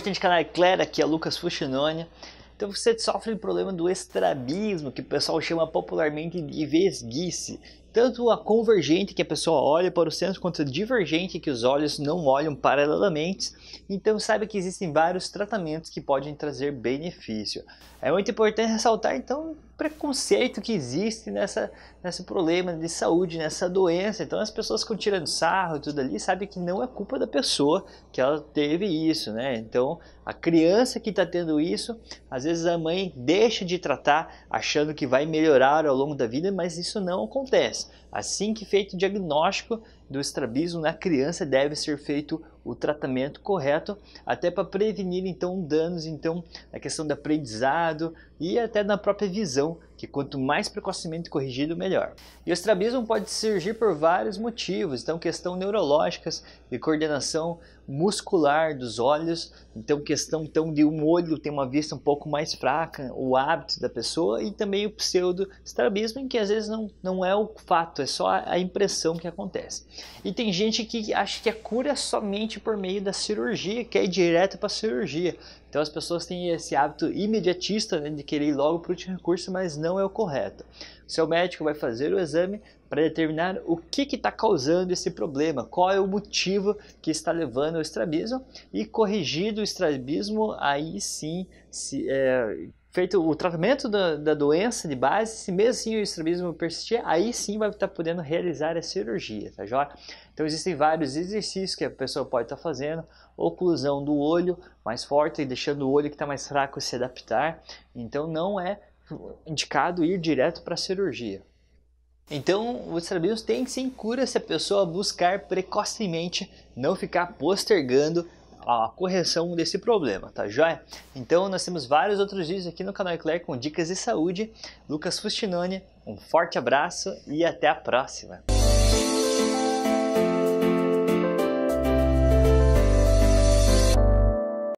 tem de canal Clara aqui é Lucas Fuxinone. Então você sofre o problema do estrabismo, que o pessoal chama popularmente de vesguice, tanto a convergente que a pessoa olha para o centro quanto a divergente que os olhos não olham paralelamente. Então saiba que existem vários tratamentos que podem trazer benefício. É muito importante ressaltar então o preconceito que existe nessa nesse problema de saúde, nessa doença. Então as pessoas ficam tirando sarro tudo ali, sabe que não é culpa da pessoa que ela teve isso, né? Então a criança que está tendo isso, às vezes a mãe deixa de tratar achando que vai melhorar ao longo da vida, mas isso não acontece. Assim que feito o diagnóstico, do estrabismo na criança deve ser feito o tratamento correto, até para prevenir então danos, então na questão do aprendizado e até na própria visão, que quanto mais precocemente corrigido, melhor. E o estrabismo pode surgir por vários motivos, então questão neurológicas de coordenação muscular dos olhos, então questão então, de um olho ter uma vista um pouco mais fraca, o hábito da pessoa e também o pseudo-estrabismo, que às vezes não, não é o fato, é só a impressão que acontece. E tem gente que acha que a é cura é somente por meio da cirurgia, que é ir direto para a cirurgia. Então as pessoas têm esse hábito imediatista né, de querer ir logo para o último recurso, mas não é o correto. O seu médico vai fazer o exame para determinar o que está causando esse problema, qual é o motivo que está levando ao estrabismo e corrigido o estrabismo, aí sim se, é, feito o tratamento da, da doença de base, se mesmo assim o estrabismo persistir, aí sim vai estar podendo realizar a cirurgia, tá joia? Então existem vários exercícios que a pessoa pode estar fazendo, oclusão do olho mais forte e deixando o olho que está mais fraco se adaptar, então não é indicado ir direto para a cirurgia. Então, o estrabismo tem sim cura se a pessoa buscar precocemente, não ficar postergando a correção desse problema, tá joia? Então nós temos vários outros vídeos aqui no canal Eclair com dicas de saúde. Lucas Fustinoni, um forte abraço e até a próxima!